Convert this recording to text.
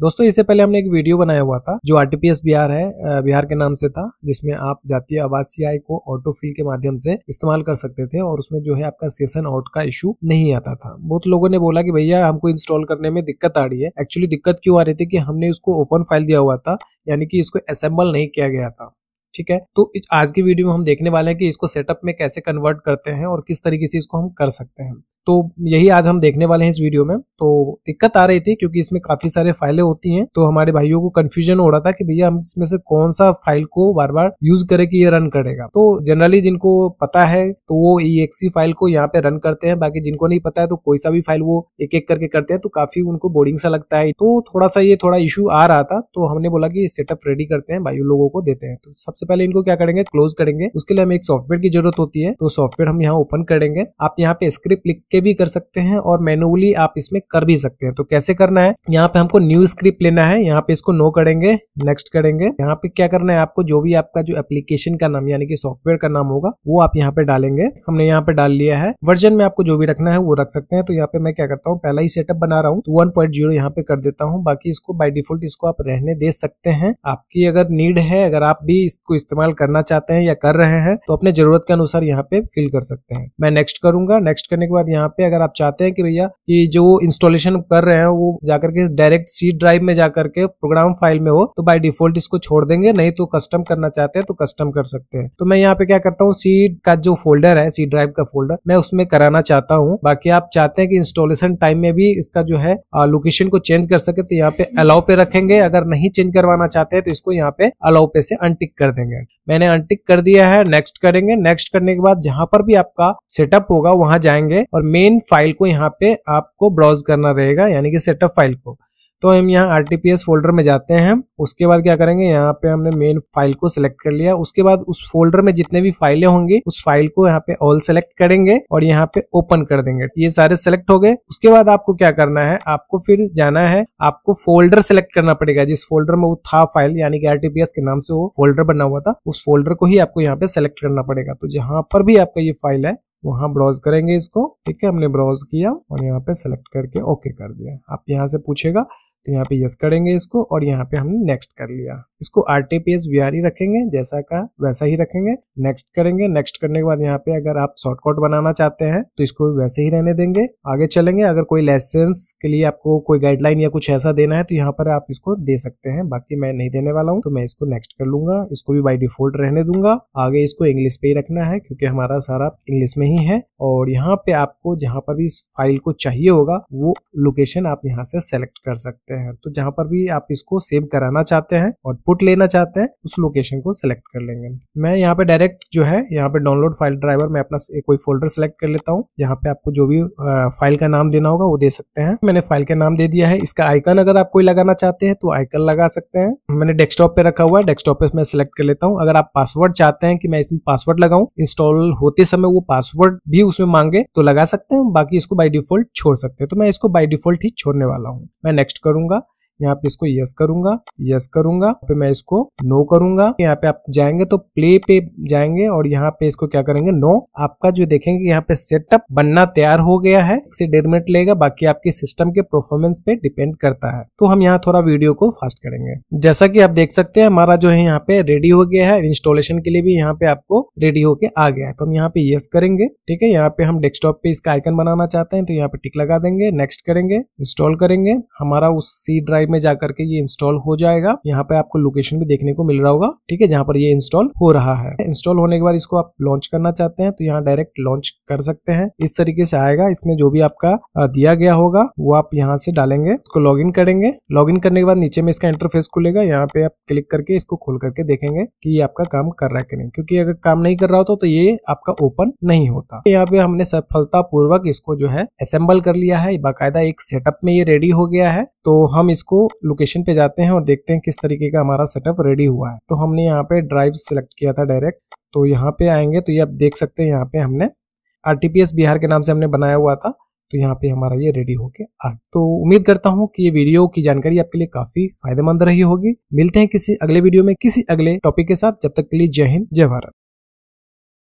दोस्तों इससे पहले हमने एक वीडियो बनाया हुआ था जो आरटीपीएस बिहार है बिहार के नाम से था जिसमें आप जातीय आवास आय को ऑटोफिल के माध्यम से इस्तेमाल कर सकते थे और उसमें जो है आपका सेशन आउट का इश्यू नहीं आता था बहुत लोगों ने बोला कि भैया हमको इंस्टॉल करने में दिक्कत आ रही है एक्चुअली दिक्कत क्यों आ रही थी कि हमने इसको ओपन फाइल दिया हुआ था यानी कि इसको असेंबल नहीं किया गया था ठीक है तो आज की वीडियो में हम देखने वाले हैं कि इसको सेटअप में कैसे कन्वर्ट करते हैं और किस तरीके से इसको हम कर सकते हैं तो यही आज हम देखने वाले हैं इस वीडियो में तो दिक्कत आ रही थी क्योंकि इसमें काफी सारे फाइलें होती हैं तो हमारे भाइयों को कंफ्यूजन हो रहा था कि भैया हम इसमें से कौन सा फाइल को बार बार यूज करे कि ये रन करेगा तो जनरली जिनको पता है तो वो ई फाइल को यहाँ पे रन करते हैं बाकी जिनको नहीं पता है तो कोई सा भी फाइल वो एक एक करके करते हैं तो काफी उनको बोरिंग सा लगता है तो थोड़ा सा ये थोड़ा इशू आ रहा था तो हमने बोला कि सेटअप रेडी करते हैं भाइयों लोगों को देते हैं तो सबसे सबसे पहले इनको क्या करेंगे क्लोज करेंगे उसके लिए हमें एक सॉफ्टवेयर की जरूरत होती है तो सॉफ्टवेयर हम यहाँ ओपन करेंगे आप यहाँ पे स्क्रिप्ट लिख के भी कर सकते हैं और मैनुअली आप इसमें कर भी सकते हैं तो कैसे करना है यहाँ पे हमको न्यू स्क्रिप्ट लेना है यहाँ पे इसको नो करेंगे नेक्स्ट करेंगे यहाँ पे क्या करना है आपको जो भी आपका जो एप्लीकेशन का नाम यानी कि सॉफ्टवेयर का नाम होगा वो आप यहाँ पे डालेंगे हमने यहाँ पे डाल लिया है वर्जन में आपको जो भी रखना है वो रख सकते हैं तो यहाँ पे मैं क्या करता हूँ पहला ही सेटअप बना रहा हूँ वन पॉइंट जीरो यहाँ पे कर देता हूँ बाकी इसको बाई डिफॉल्ट इसको आप रहने दे सकते हैं आपकी अगर नीड है अगर आप भी इसको इसको इस्तेमाल करना चाहते हैं या कर रहे हैं तो अपने जरूरत के अनुसार यहाँ पे फिल कर सकते हैं मैं नेक्स्ट करूंगा नेक्स्ट करने के बाद यहाँ पे अगर आप चाहते हैं कि भैया कि जो इंस्टॉलेशन कर रहे हैं वो जाकर के डायरेक्ट सी ड्राइव में जाकर के प्रोग्राम फाइल में हो तो बाई डिफॉल्ट इसको छोड़ देंगे नहीं तो कस्टम करना चाहते हैं तो कस्टम कर सकते हैं तो मैं यहाँ पे क्या करता हूँ सी का जो फोल्डर है सी ड्राइव का फोल्डर मैं उसमें कराना चाहता हूँ बाकी आप चाहते हैं कि इंस्टॉलेशन टाइम में भी इसका जो है लोकेशन को चेंज कर सके तो यहाँ पे अलाउ पे रखेंगे अगर नहीं चेंज करवाना चाहते हैं तो इसको यहाँ पे अलाउ पे से अनटिक कर दे देंगे मैंने अनटिक कर दिया है नेक्स्ट करेंगे नेक्स्ट करने के बाद जहां पर भी आपका सेटअप होगा वहां जाएंगे और मेन फाइल को यहाँ पे आपको ब्राउज करना रहेगा यानी कि सेटअप फाइल को तो हम यहाँ आर फोल्डर में जाते हैं उसके बाद क्या करेंगे यहाँ पे हमने मेन फाइल को सिलेक्ट कर लिया उसके बाद उस फोल्डर में जितने भी फाइलें होंगी उस फाइल को यहाँ पे ऑल सेलेक्ट करेंगे और यहाँ पे ओपन कर देंगे ये सारे सिलेक्ट हो गए उसके बाद आपको क्या करना है आपको फिर जाना है आपको फोल्डर सेलेक्ट करना पड़ेगा जिस फोल्डर में वो था फाइल यानी कि आर के नाम से वो फोल्डर बना हुआ था उस फोल्डर को ही आपको यहाँ पे सेलेक्ट करना पड़ेगा तो जहां पर भी आपका ये फाइल है वहाँ ब्राउज करेंगे इसको ठीक है हमने ब्राउज किया और यहाँ पे सेलेक्ट करके ओके कर दिया आप यहाँ से पूछेगा तो यहाँ पे यस करेंगे इसको और यहाँ पे हमने नेक्स्ट कर लिया इसको R T P S V R रखेंगे जैसा का वैसा ही रखेंगे नेक्स्ट करेंगे नेक्स्ट करने के बाद यहाँ पे अगर आप शॉर्टकट बनाना चाहते हैं तो इसको वैसे ही रहने देंगे आगे चलेंगे अगर कोई लाइसेंस के लिए आपको कोई गाइडलाइन या कुछ ऐसा देना है तो यहाँ पर आप इसको दे सकते हैं बाकी मैं नहीं देने वाला हूँ तो मैं इसको नेक्स्ट कर लूंगा इसको भी बाई डिफॉल्ट रहने दूंगा आगे इसको इंग्लिश पे ही रखना है क्योंकि हमारा सारा इंग्लिश में ही है और यहाँ पे आपको जहाँ पर भी इस फाइल को चाहिए होगा वो लोकेशन आप यहाँ से सेलेक्ट कर सकते हैं सकते हैं तो जहां पर भी आप इसको सेव कराना चाहते हैं पुट लेना चाहते हैं उस लोकेशन को सिलेक्ट कर लेंगे मैं यहाँ पे डायरेक्ट जो है यहाँ पे डाउनलोड फाइल ड्राइवर में अपना कोई फोल्डर सेलेक्ट कर लेता हूँ यहाँ पे आपको जो भी फाइल का नाम देना होगा वो दे सकते हैं मैंने फाइल का नाम दे दिया है इसका आइकन अगर आप कोई लगाना चाहते हैं तो आइकन लगा सकते हैं मैंने डेस्कटॉप पे रखा हुआ है डेस्कटॉप पे मैं सिलेक्ट कर लेता हूँ अगर आप पासवर्ड चाहते हैं कि मैं इसमें पासवर्ड लगाऊ इंस्टॉल होते समय वो पासवर्ड भी उसमें मांगे तो लगा सकते हैं बाकी इसको बाई डिफॉल्ट छोड़ सकते हैं तो मैं इसको बाई डिफॉल्ट ही छोड़ने वाला हूँ मैं नेक्स्ट करूँ करूँगा यहाँ पे इसको यस करूंगा यस करूंगा पे मैं इसको नो करूंगा यहाँ पे आप जाएंगे तो प्ले पे जाएंगे और यहाँ पे इसको क्या करेंगे नो आपका जो देखेंगे यहाँ पे सेटअप बनना तैयार हो गया है से डेढ़ मिनट लेगा बाकी आपके सिस्टम के परफॉर्मेंस पे डिपेंड करता है तो हम यहाँ थोड़ा वीडियो को फास्ट करेंगे जैसा की आप देख सकते हैं हमारा जो है यहाँ पे रेडी हो गया है इंस्टॉलेशन के लिए भी यहाँ पे आपको रेडी होके आ गया है तो हम यहाँ पे यस करेंगे ठीक है यहाँ पे हम डेस्कटॉप पे इसका आइकन बनाना चाहते हैं तो यहाँ पे टिक लगा देंगे नेक्स्ट करेंगे इंस्टॉल करेंगे हमारा उस सी ड्राइव में जाकर के ये इंस्टॉल हो जाएगा यहाँ पे आपको लोकेशन भी देखने को मिल रहा होगा ठीक है जहाँ पर ये इंस्टॉल हो रहा है इंस्टॉल होने के बाद इसको आप लॉन्च करना चाहते हैं तो यहाँ डायरेक्ट लॉन्च कर सकते हैं इस तरीके से आएगा इसमें जो भी आपका दिया गया होगा वो आप यहाँ से डालेंगे इसको लॉग करेंगे लॉग करने के बाद नीचे में इसका इंटरफेस खुलेगा यहाँ पे आप क्लिक करके इसको खोल करके देखेंगे कि ये आपका काम कर रहा है कि नहीं क्योंकि अगर काम नहीं कर रहा होता तो ये आपका ओपन नहीं होता यहाँ पे हमने सफलता पूर्वक इसको जो है असेंबल कर लिया है बाकायदा एक सेटअप में ये रेडी हो गया है तो हम इसको लोकेशन पे जाते हैं और देखते हैं किस तरीके का हमारा सेटअप रेडी हुआ है तो हमने यहाँ पे ड्राइव सेलेक्ट किया था डायरेक्ट तो यहाँ पे आएंगे तो ये आप देख सकते हैं यहाँ पे हमने आर बिहार के नाम से हमने बनाया हुआ था तो यहाँ पे हमारा ये रेडी होके आ तो उम्मीद करता हूँ कि ये वीडियो की जानकारी आपके लिए काफी फायदेमंद रही होगी मिलते हैं किसी अगले वीडियो में किसी अगले टॉपिक के साथ जब तक के लिए जय हिंद जय भारत